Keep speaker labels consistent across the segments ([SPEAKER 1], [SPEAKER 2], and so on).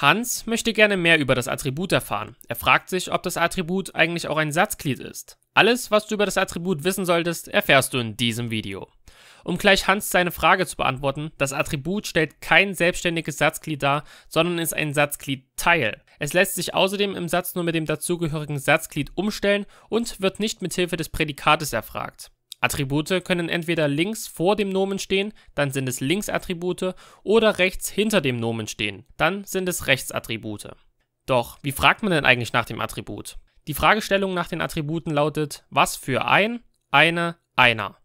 [SPEAKER 1] Hans möchte gerne mehr über das Attribut erfahren. Er fragt sich, ob das Attribut eigentlich auch ein Satzglied ist. Alles, was du über das Attribut wissen solltest, erfährst du in diesem Video. Um gleich Hans seine Frage zu beantworten, das Attribut stellt kein selbstständiges Satzglied dar, sondern ist ein Satzgliedteil. Es lässt sich außerdem im Satz nur mit dem dazugehörigen Satzglied umstellen und wird nicht mit Hilfe des Prädikates erfragt. Attribute können entweder links vor dem Nomen stehen, dann sind es Linksattribute, oder rechts hinter dem Nomen stehen, dann sind es Rechtsattribute. Doch, wie fragt man denn eigentlich nach dem Attribut? Die Fragestellung nach den Attributen lautet, was für ein, eine, einer.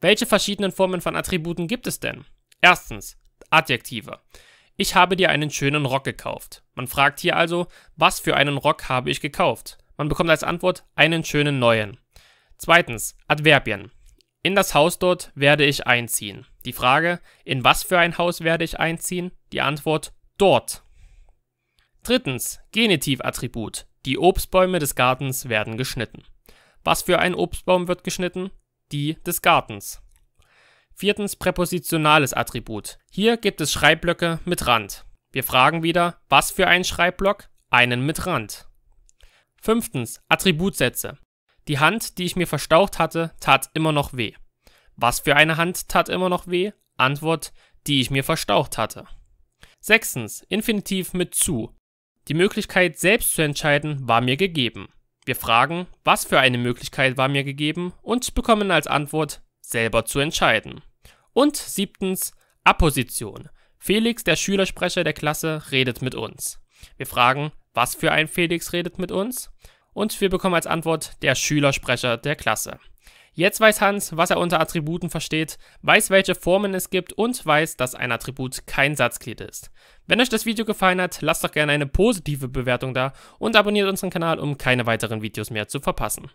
[SPEAKER 1] Welche verschiedenen Formen von Attributen gibt es denn? Erstens, Adjektive. Ich habe dir einen schönen Rock gekauft. Man fragt hier also, was für einen Rock habe ich gekauft? Man bekommt als Antwort einen schönen neuen. Zweitens, Adverbien. In das Haus dort werde ich einziehen. Die Frage, in was für ein Haus werde ich einziehen? Die Antwort, dort. Drittens, Genitivattribut. Die Obstbäume des Gartens werden geschnitten. Was für ein Obstbaum wird geschnitten? Die des Gartens. Viertens, präpositionales Attribut. Hier gibt es Schreibblöcke mit Rand. Wir fragen wieder, was für ein Schreibblock? Einen mit Rand. Fünftens, Attributsätze. Die Hand, die ich mir verstaucht hatte, tat immer noch weh. Was für eine Hand tat immer noch weh? Antwort, die ich mir verstaucht hatte. Sechstens, Infinitiv mit zu. Die Möglichkeit selbst zu entscheiden war mir gegeben. Wir fragen, was für eine Möglichkeit war mir gegeben und bekommen als Antwort, selber zu entscheiden. Und siebtens, Apposition. Felix, der Schülersprecher der Klasse, redet mit uns. Wir fragen, was für ein Felix redet mit uns? Und wir bekommen als Antwort der Schülersprecher der Klasse. Jetzt weiß Hans, was er unter Attributen versteht, weiß, welche Formen es gibt und weiß, dass ein Attribut kein Satzglied ist. Wenn euch das Video gefallen hat, lasst doch gerne eine positive Bewertung da und abonniert unseren Kanal, um keine weiteren Videos mehr zu verpassen.